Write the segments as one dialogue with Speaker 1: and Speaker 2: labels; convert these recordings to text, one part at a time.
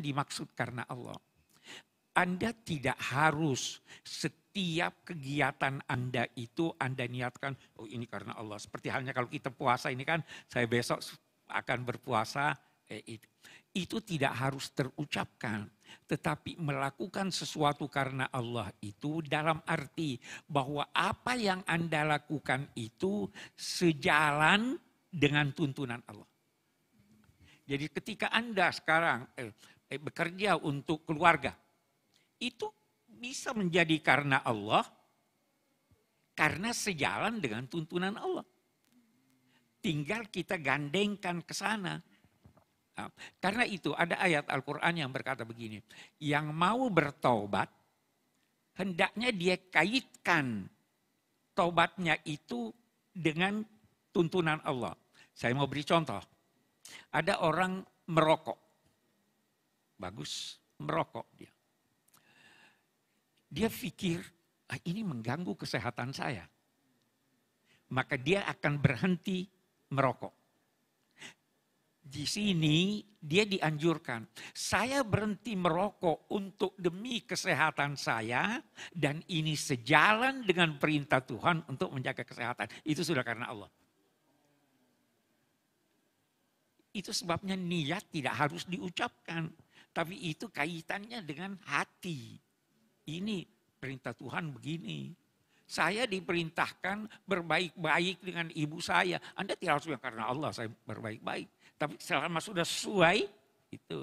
Speaker 1: yang dimaksud karena Allah. Anda tidak harus setiap kegiatan Anda itu Anda niatkan, oh ini karena Allah. Seperti halnya kalau kita puasa ini kan, saya besok akan berpuasa, eh, itu. itu tidak harus terucapkan. Tetapi melakukan sesuatu karena Allah itu dalam arti bahwa apa yang Anda lakukan itu sejalan dengan tuntunan Allah. Jadi ketika Anda sekarang eh, eh, bekerja untuk keluarga. Itu bisa menjadi karena Allah, karena sejalan dengan tuntunan Allah. Tinggal kita gandengkan ke sana. Nah, karena itu ada ayat Al-Quran yang berkata begini, yang mau bertobat hendaknya dia kaitkan tobatnya itu dengan tuntunan Allah. Saya mau beri contoh. Ada orang merokok bagus, merokok dia. Dia pikir, ah, ini mengganggu kesehatan saya. Maka dia akan berhenti merokok. Di sini dia dianjurkan, saya berhenti merokok untuk demi kesehatan saya dan ini sejalan dengan perintah Tuhan untuk menjaga kesehatan. Itu sudah karena Allah. Itu sebabnya niat tidak harus diucapkan tapi itu kaitannya dengan hati. Ini perintah Tuhan begini. Saya diperintahkan berbaik-baik dengan ibu saya. Anda tidak harus bilang karena Allah saya berbaik-baik. Tapi selama sudah sesuai itu.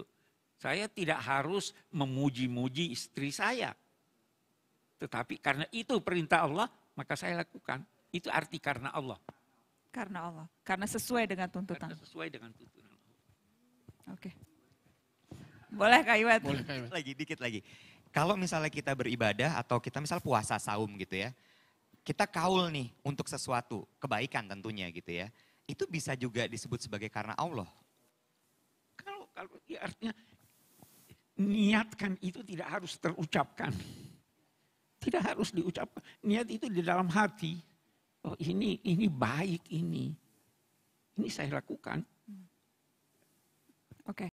Speaker 1: Saya tidak harus memuji-muji istri saya. Tetapi karena itu perintah Allah, maka saya lakukan. Itu arti karena Allah.
Speaker 2: Karena Allah. Karena sesuai dengan tuntutan. Karena
Speaker 1: sesuai dengan tuntutan.
Speaker 2: Oke. Okay. Boleh Kak Iwet. Boleh Kak Iwet. Lagi, dikit lagi. Kalau misalnya kita beribadah atau kita misal puasa saum gitu ya. Kita kaul nih untuk sesuatu, kebaikan tentunya gitu ya. Itu bisa juga disebut sebagai karena Allah. Kalau, kalau ya artinya
Speaker 1: niatkan itu tidak harus terucapkan. Tidak harus diucapkan. Niat itu di dalam hati. Oh ini ini baik ini. Ini saya lakukan.
Speaker 2: Hmm. Oke. Okay.